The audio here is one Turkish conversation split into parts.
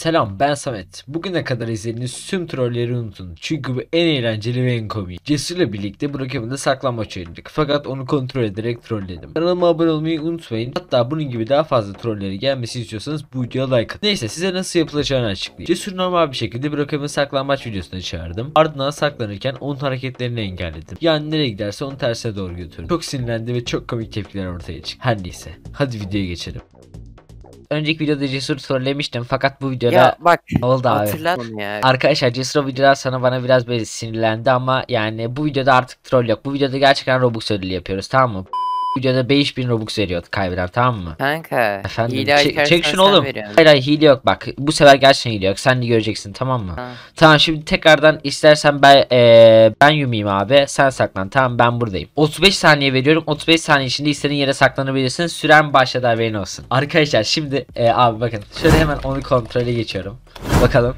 Selam ben Samet. Bugüne kadar izlediğiniz tüm trolleri unutun. Çünkü bu en eğlenceli ve en komik. Cesur'la birlikte Burak evinde saklambaç oynadık. Fakat onu kontrol ederek trolledim. Kanalıma abone olmayı unutmayın. Hatta bunun gibi daha fazla trolleri gelmesi istiyorsanız bu videoya like atın. Neyse size nasıl yapılacağını açıklayayım. Cesur normal bir şekilde Burak evinde saklambaç videosuna çağırdım. Ardından saklanırken onun hareketlerini engelledim. Yani nereye giderse onu tersine doğru götürdüm. Çok sinirlendi ve çok komik tepkiler ortaya çıktı. Her neyse. Hadi videoya geçelim önceki videoda Cesur söylemiştim fakat bu videoda ya, bak, oldu abi. Ya. Arkadaşlar Cesur o videoda sana bana biraz böyle sinirlendi ama yani bu videoda artık troll yok. Bu videoda gerçekten Robux ödülü yapıyoruz tamam mı? videoda 5000 Robux veriyor kaybeder tamam mı? Kanka. Efendim çek, şunu oğlum. Veriyorsun. Hayır hayır hile yok bak. Bu sefer gerçekten hile yok. Sen de göreceksin tamam mı? Ha. Tamam şimdi tekrardan istersen ben ee, ben yumeyim abi. Sen saklan tamam ben buradayım. 35 saniye veriyorum. 35 saniye içinde istediğin yere saklanabilirsin. Süren başladı haberin olsun. Arkadaşlar şimdi ee, abi bakın. Şöyle hemen onu kontrole geçiyorum. Bakalım.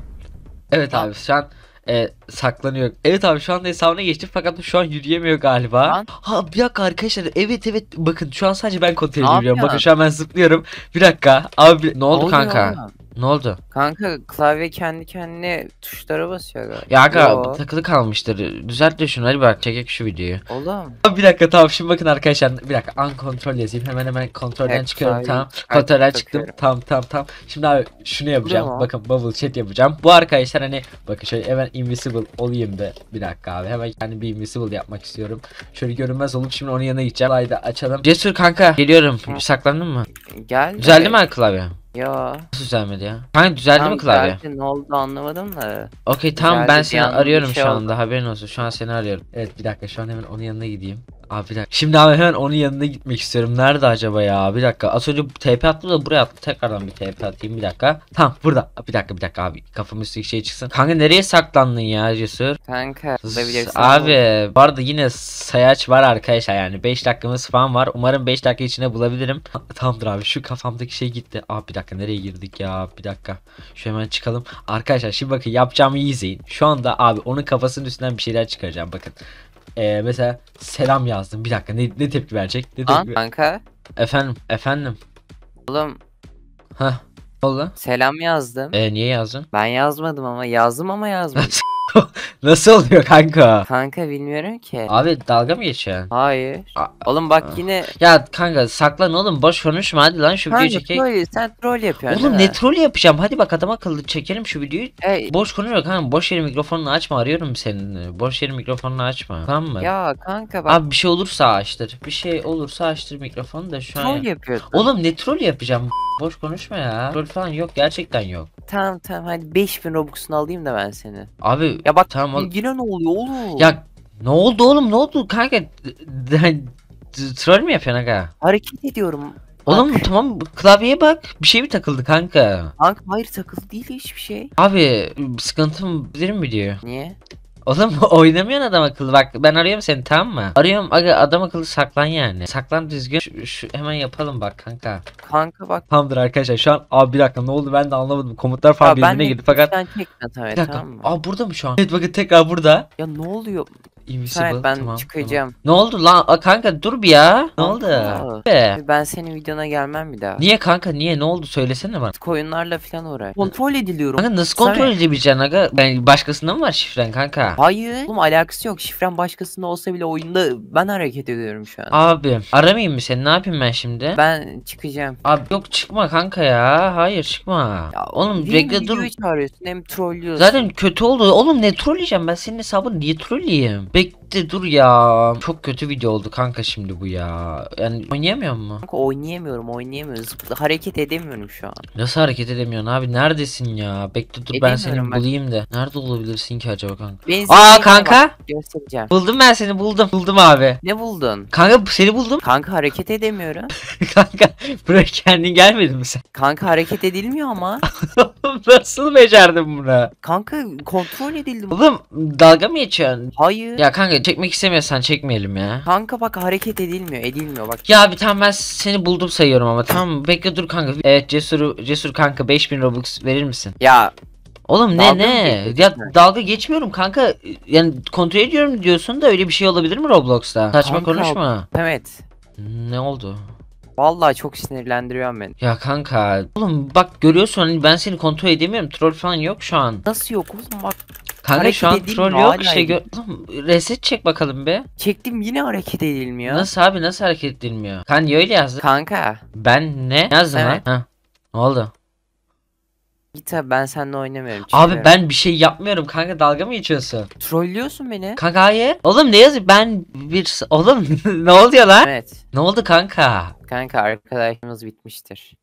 Evet abi şu an e, saklanıyor. Evet abi şu anda hesabına geçtim fakat şu an yürüyemiyor galiba. Lan. Ha bir dakika arkadaşlar evet evet bakın şu an sadece ben kontrol ediyorum. Bakın şu an ben zıplıyorum. Bir dakika abi ne oldu ne kanka? Ya? Ne oldu? Kanka klavye kendi kendine tuşlara basıyor galiba. Ya aga takılı kalmıştır. Düzelt de şunu hadi bak çekek şu videoyu. Oğlum. Abi Bir dakika tamam şimdi bakın arkadaşlar bir dakika an kontrol yazayım hemen hemen kontrolden Evet, çıkıyorum abi. tamam Evet, çıktım bakıyorum. tamam tamam tamam şimdi abi şunu yapacağım bakın bubble chat yapacağım bu arkadaşlar hani bakın şöyle hemen invisible olayım da bir dakika abi hemen yani bir invisible yapmak istiyorum şöyle görünmez olup şimdi onun yanına gideceğim haydi açalım cesur kanka geliyorum saklandın mı Gel. düzeldi mi abi klavye Yo. Nasıl düzelmedi ya? Kanka düzeldi tam mi klavye? Düzeldi, ne oldu anlamadım da. Okey tamam ben seni arıyorum şey şu anda oldu. haberin olsun. Şu an seni arıyorum. Evet bir dakika şu an hemen onun yanına gideyim. Abi bir dakika. Şimdi abi hemen onun yanına gitmek istiyorum. Nerede acaba ya? Bir dakika. Az önce TP attım da buraya attım. Tekrardan bir TP atayım. Bir dakika. Tam burada. Bir dakika bir dakika abi. Kafamın üstündeki şey çıksın. Kanka nereye saklandın ya Cesur? Kanka. Abi. Bu arada yine sayaç var arkadaşlar yani. 5 dakikamız falan var. Umarım 5 dakika içinde bulabilirim. Tamamdır abi. Şu kafamdaki şey gitti. Abi bir dakika nereye girdik ya? Bir dakika. Şu hemen çıkalım. Arkadaşlar şimdi bakın yapacağımı iyi izleyin. Şu anda abi onun kafasının üstünden bir şeyler çıkaracağım. Bakın e, mesela selam yazdım. Bir dakika ne, ne tepki verecek? Ne tepki Lan ver- kanka. Efendim, efendim. Oğlum Hah. Ne selam yazdım. E, niye yazdın? Ben yazmadım ama yazdım ama yazmadım. Nasıl oluyor kanka? Kanka bilmiyorum ki. Abi dalga mı geçiyorsun? Hayır. A oğlum bak A yine. Ya kanka saklan oğlum boş konuşma hadi lan şu kanka, videoyu çekelim. Troll, sen troll yapıyorsun. Oğlum ne troll yapacağım hadi bak adam akıllı çekelim şu videoyu. Hey. Boş konuşma kanka boş yere mikrofonunu açma arıyorum seni Boş yere mikrofonunu açma tamam mı? Ya kanka bak. Abi bir şey olursa açtır. Bir şey olursa açtır mikrofonu da şu troll an. Troll yapıyorsun. Oğlum ne troll yapacağım boş konuşma ya. Troll falan yok gerçekten yok. Tamam tamam hadi 5000 Robux'unu alayım da ben seni. Abi ya bak tamam, yine ne oluyor oğlum? Ya ne oldu oğlum ne oldu kanka? Troll mü yapıyorsun aga? Hareket ediyorum. Oğlum bak. tamam klavyeye bak bir şey mi takıldı kanka? Kanka hayır takıldı değil hiçbir şey. Abi sıkıntım bilir mi diyor. Niye? Oğlum oynamayan adam akıllı bak ben arıyorum seni tamam mı? Arıyorum aga adam akıllı saklan yani. Saklan düzgün. Şu, şu hemen yapalım bak kanka. Kanka bak. Tamamdır arkadaşlar şu an abi bir dakika ne oldu ben de anlamadım. Komutlar falan birbirine girdi fakat. Ben tekrar tabii bir tamam mı? Aa burada mı şu an? Evet bakın tekrar burada. Ya ne oluyor? Invisible evet, ben tamam, çıkacağım. Tamam. Ne oldu lan? A, kanka dur bir ya. Ne oldu? Be. Ben senin videona gelmem bir daha. Niye kanka? Niye? Ne oldu? Söylesene bana. Koyunlarla falan uğraş. Kontrol ediliyorum. Kanka nasıl kontrol Sen... edebileceksin aga? Ben başkasında mı var şifren kanka? Hayır. Oğlum alakası yok. Şifren başkasında olsa bile oyunda ben hareket ediyorum şu an. Abi aramayayım mı seni? Ne yapayım ben şimdi? Ben çıkacağım. Abi yok çıkma kanka ya. Hayır çıkma. Ya, Oğlum niye bekle dur. hem trollüyorsun. Zaten kötü oldu. Oğlum ne trolleyeceğim ben senin hesabını niye trolleyeyim? Bek Bitti dur ya. Çok kötü video oldu kanka şimdi bu ya. Yani oynayamıyor mu? Kanka oynayamıyorum oynayamıyorum. Zıpla, hareket edemiyorum şu an. Nasıl hareket edemiyorsun abi? Neredesin ya? Bekle dur ben seni bak. bulayım da. Nerede olabilirsin ki acaba kanka? Benim Aa kanka. Bak, göstereceğim. Buldum ben seni buldum. Buldum abi. Ne buldun? Kanka seni buldum. Kanka hareket edemiyorum. kanka buraya kendin gelmedin mi sen? Kanka hareket edilmiyor ama. Nasıl becerdin bunu? Kanka kontrol edildim. Oğlum dalga mı geçiyorsun? Hayır. Ya kanka çekmek istemiyorsan çekmeyelim ya. Kanka bak hareket edilmiyor edilmiyor bak. Ya bir tane ben seni buldum sayıyorum ama tamam mı? Bekle dur kanka. Evet Cesur, Cesur kanka 5000 Robux verir misin? Ya Oğlum ne dalga ne? Ya dalga geçmiyorum kanka. Yani kontrol ediyorum diyorsun da öyle bir şey olabilir mi Roblox'ta? Saçma kanka, konuşma. Evet. Ne oldu? Vallahi çok sinirlendiriyor beni. Ya kanka. Oğlum bak görüyorsun hani ben seni kontrol edemiyorum. Troll falan yok şu an. Nasıl yok oğlum bak Kanka şu an troll yok işte gö- reset çek bakalım be. Çektim yine hareket edilmiyor. Nasıl abi nasıl hareket edilmiyor? Kanka öyle yazdı. Kanka. Ben ne yazdım evet. Ha. Ne oldu? Git abi ben seninle oynamıyorum. Çıkıyorum. Abi ben bir şey yapmıyorum kanka dalga mı geçiyorsun? Trollüyorsun beni. Kanka hayır. Oğlum ne yazıyor ben bir... Oğlum ne oluyor lan? Evet. Ne oldu kanka? Kanka arkadaşımız bitmiştir.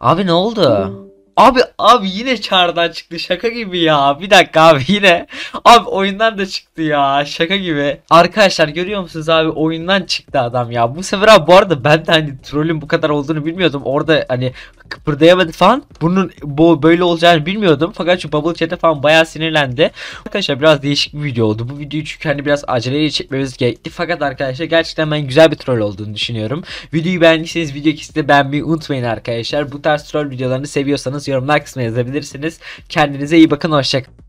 Abi ne oldu? Hmm. Abi abi yine çağrıdan çıktı şaka gibi ya. Bir dakika abi yine. Abi oyundan da çıktı ya şaka gibi. Arkadaşlar görüyor musunuz abi oyundan çıktı adam ya. Bu sefer abi bu arada ben de hani trolün bu kadar olduğunu bilmiyordum. Orada hani kıpırdayamadı falan. Bunun bu böyle olacağını bilmiyordum. Fakat şu bubble chat'e falan bayağı sinirlendi. Arkadaşlar biraz değişik bir video oldu. Bu videoyu çünkü hani biraz aceleyle çekmemiz gerekti. Fakat arkadaşlar gerçekten ben güzel bir troll olduğunu düşünüyorum. Videoyu beğendiyseniz video kesinlikle beğenmeyi unutmayın arkadaşlar. Bu tarz troll videolarını seviyorsanız yorumlar kısmına yazabilirsiniz. Kendinize iyi bakın. Hoşçakalın.